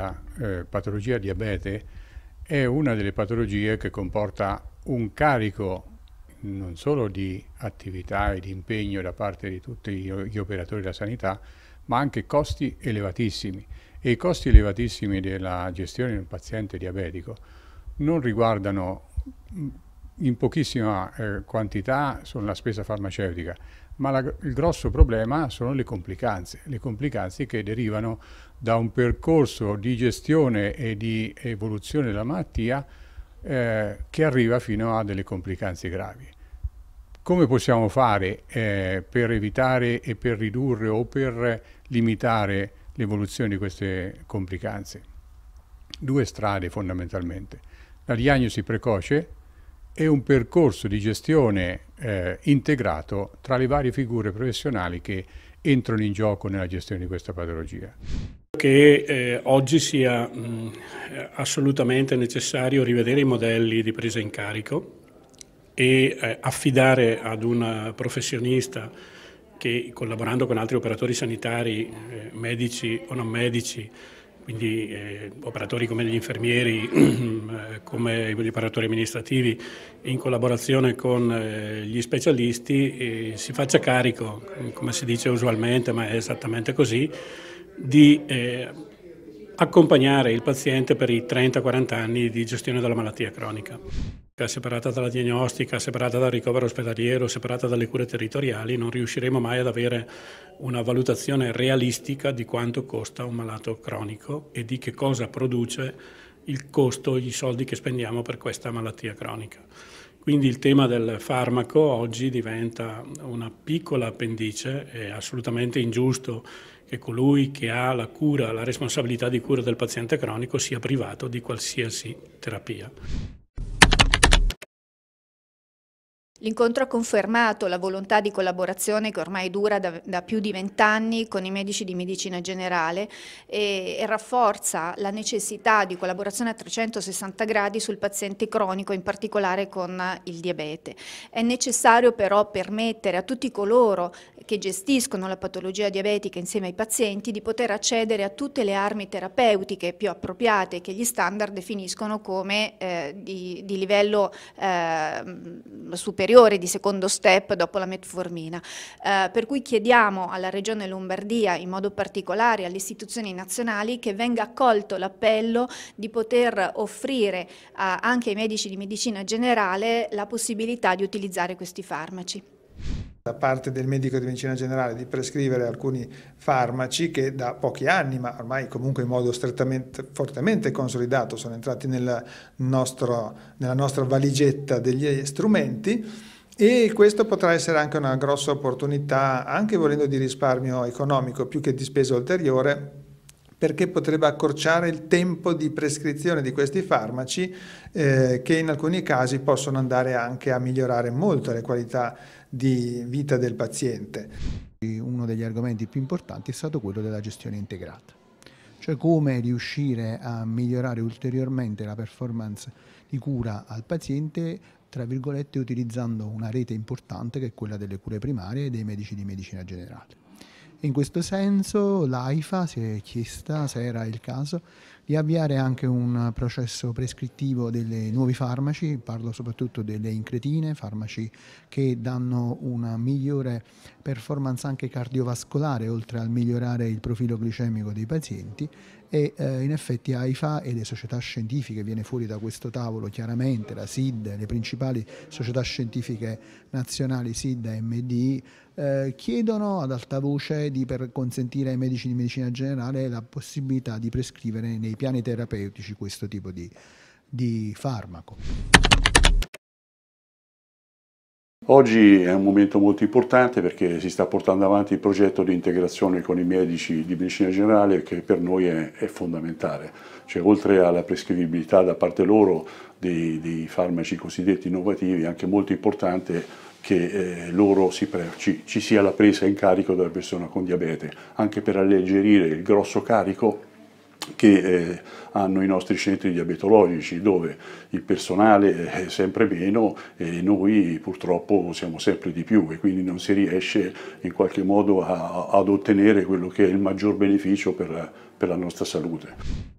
la eh, patologia diabete è una delle patologie che comporta un carico non solo di attività e di impegno da parte di tutti gli operatori della sanità, ma anche costi elevatissimi. E i costi elevatissimi della gestione di un paziente diabetico non riguardano in pochissima eh, quantità sulla spesa farmaceutica, ma la, il grosso problema sono le complicanze, le complicanze che derivano da un percorso di gestione e di evoluzione della malattia eh, che arriva fino a delle complicanze gravi. Come possiamo fare eh, per evitare e per ridurre o per limitare l'evoluzione di queste complicanze? Due strade fondamentalmente. La diagnosi precoce, e un percorso di gestione eh, integrato tra le varie figure professionali che entrano in gioco nella gestione di questa patologia. Che eh, oggi sia mh, assolutamente necessario rivedere i modelli di presa in carico e eh, affidare ad un professionista che collaborando con altri operatori sanitari, eh, medici o non medici, quindi eh, operatori come gli infermieri, eh, come gli operatori amministrativi, in collaborazione con eh, gli specialisti, eh, si faccia carico, come si dice usualmente, ma è esattamente così, di eh, accompagnare il paziente per i 30-40 anni di gestione della malattia cronica separata dalla diagnostica, separata dal ricovero ospedaliero, separata dalle cure territoriali, non riusciremo mai ad avere una valutazione realistica di quanto costa un malato cronico e di che cosa produce il costo, i soldi che spendiamo per questa malattia cronica. Quindi il tema del farmaco oggi diventa una piccola appendice, è assolutamente ingiusto che colui che ha la cura, la responsabilità di cura del paziente cronico sia privato di qualsiasi terapia. L'incontro ha confermato la volontà di collaborazione che ormai dura da, da più di vent'anni con i medici di medicina generale e, e, rafforza la necessità di collaborazione a 360 gradi sul paziente cronico, in particolare con il diabete. È necessario però permettere a tutti coloro che gestiscono la patologia diabetica insieme ai pazienti di poter accedere a tutte le armi terapeutiche più appropriate che gli standard definiscono come eh, di, di, livello eh, superiore, di secondo step dopo la metformina. Eh, per cui chiediamo alla Regione Lombardia, in modo particolare alle istituzioni nazionali, che venga accolto l'appello di poter offrire anche ai medici di medicina generale la possibilità di utilizzare questi farmaci da parte del medico di medicina generale di prescrivere alcuni farmaci che da pochi anni, ma ormai comunque in modo strettamente, fortemente consolidato, sono entrati nella, nostro, nella nostra valigetta degli strumenti e questo potrà essere anche una grossa opportunità, anche volendo di risparmio economico più che di spesa ulteriore, perché potrebbe accorciare il tempo di prescrizione di questi farmaci eh, che in alcuni casi possono andare anche a migliorare molto le qualità di vita del paziente. Uno degli argomenti più importanti è stato quello della gestione integrata, cioè come riuscire a migliorare ulteriormente la performance di cura al paziente tra virgolette utilizzando una rete importante che è quella delle cure primarie e dei medici di medicina generale. In questo senso l'AIFA si è chiesta se era il caso e avviare anche un processo prescrittivo dei nuovi farmaci, parlo soprattutto delle incretine, farmaci che danno una migliore performance anche cardiovascolare, oltre al migliorare il profilo glicemico dei pazienti e eh, in effetti AIFA e le società scientifiche, viene fuori da questo tavolo chiaramente la SID, le principali società scientifiche nazionali SID e MD, eh, chiedono ad alta voce di, per consentire ai medici di medicina generale la possibilità di prescrivere nei piani terapeutici questo tipo di, di farmaco. Oggi è un momento molto importante perché si sta portando avanti il progetto di integrazione con i medici di medicina generale che per noi è, è fondamentale. Cioè, oltre alla prescrivibilità da parte loro dei, dei farmaci cosiddetti innovativi, è anche molto importante che eh, loro si ci, ci sia la presa in carico della persona con diabete, anche per alleggerire il grosso carico che eh, hanno i nostri centri diabetologici dove il personale è sempre meno e noi purtroppo siamo sempre di più e quindi non si riesce in qualche modo a, ad ottenere quello che è il maggior beneficio per, per la nostra salute.